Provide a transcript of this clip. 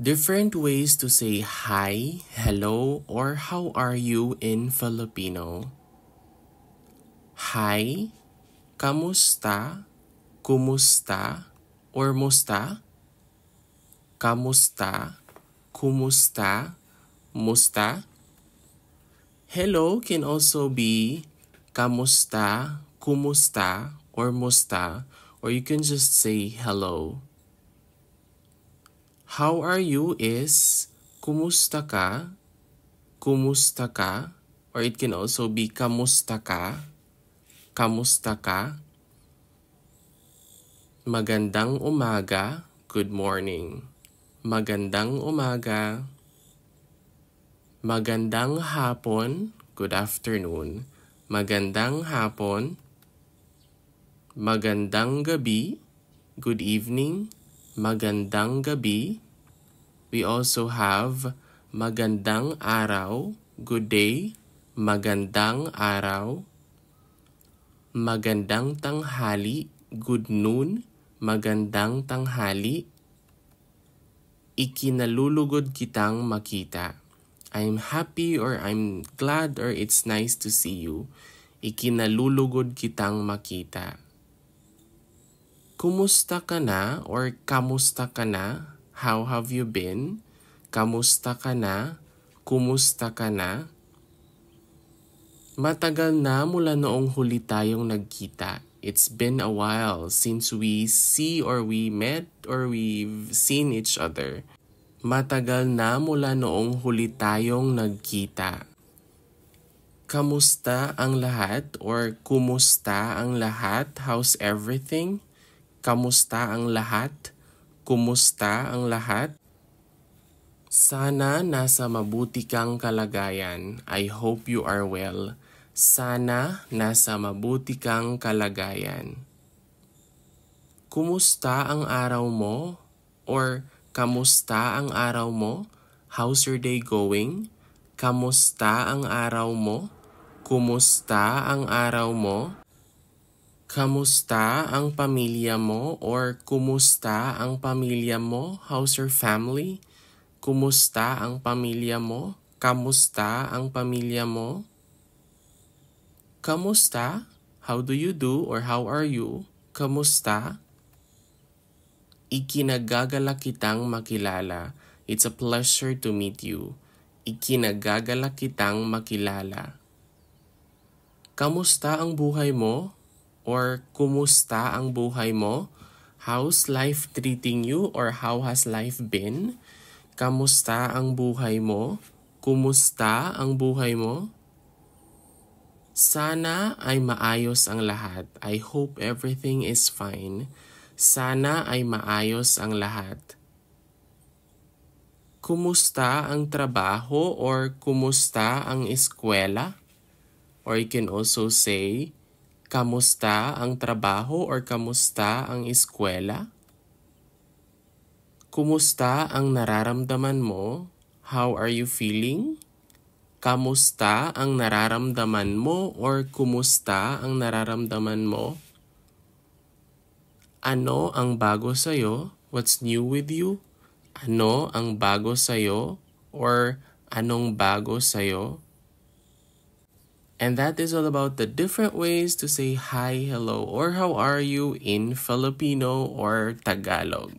Different ways to say hi, hello, or how are you in Filipino. Hi, kamusta, kumusta, or musta? Kamusta, kumusta, musta? Hello can also be kamusta, kumusta, or musta, or you can just say hello. How are you is kumusta ka, kumusta ka, or it can also be kamusta ka, kamusta ka. Magandang umaga, good morning. Magandang umaga. Magandang hapon, good afternoon. Magandang hapon. Magandang gabi, good evening. Magandang gabi. We also have magandang araw, good day, magandang araw, magandang tanghali, good noon, magandang tanghali, ikinalulugod kitang makita. I'm happy or I'm glad or it's nice to see you. Ikinalulugod kitang makita. Kumusta ka na or kamusta ka na? How have you been? Kamusta ka na? Kumusta ka na? Matagal na mula noong huli tayong nagkita. It's been a while since we see or we met or we've seen each other. Matagal na mula noong huli tayong nagkita. Kamusta ang lahat or kumusta ang lahat? How's everything? Kamusta ang lahat? Kumusta ang lahat? Sana nasa mabuti kang kalagayan. I hope you are well. Sana nasa mabuti kang kalagayan. Kumusta ang araw mo? Or kamusta ang araw mo? How's your day going? Kamusta ang araw mo? Kumusta ang araw mo? Kamusta ang pamilya mo or kumusta ang pamilya mo? How's your family? Kumusta ang pamilya mo? Kamusta ang pamilya mo? Kamusta? How do you do or how are you? Kamusta? Ikinagagala kitang makilala. It's a pleasure to meet you. Ikinagagala kitang makilala. Kamusta ang buhay mo? or kumusta ang buhay mo? How's life treating you or how has life been? Kamusta ang buhay mo? Kumusta ang buhay mo? Sana ay maayos ang lahat. I hope everything is fine. Sana ay maayos ang lahat. Kumusta ang trabaho or kumusta ang eskwela? Or you can also say, Kamusta ang trabaho or kamusta ang eskwela? Kumusta ang nararamdaman mo? How are you feeling? Kamusta ang nararamdaman mo or kumusta ang nararamdaman mo? Ano ang bago sa iyo? What's new with you? Ano ang bago sa iyo Or anong bago sa iyo? And that is all about the different ways to say hi, hello, or how are you in Filipino or Tagalog.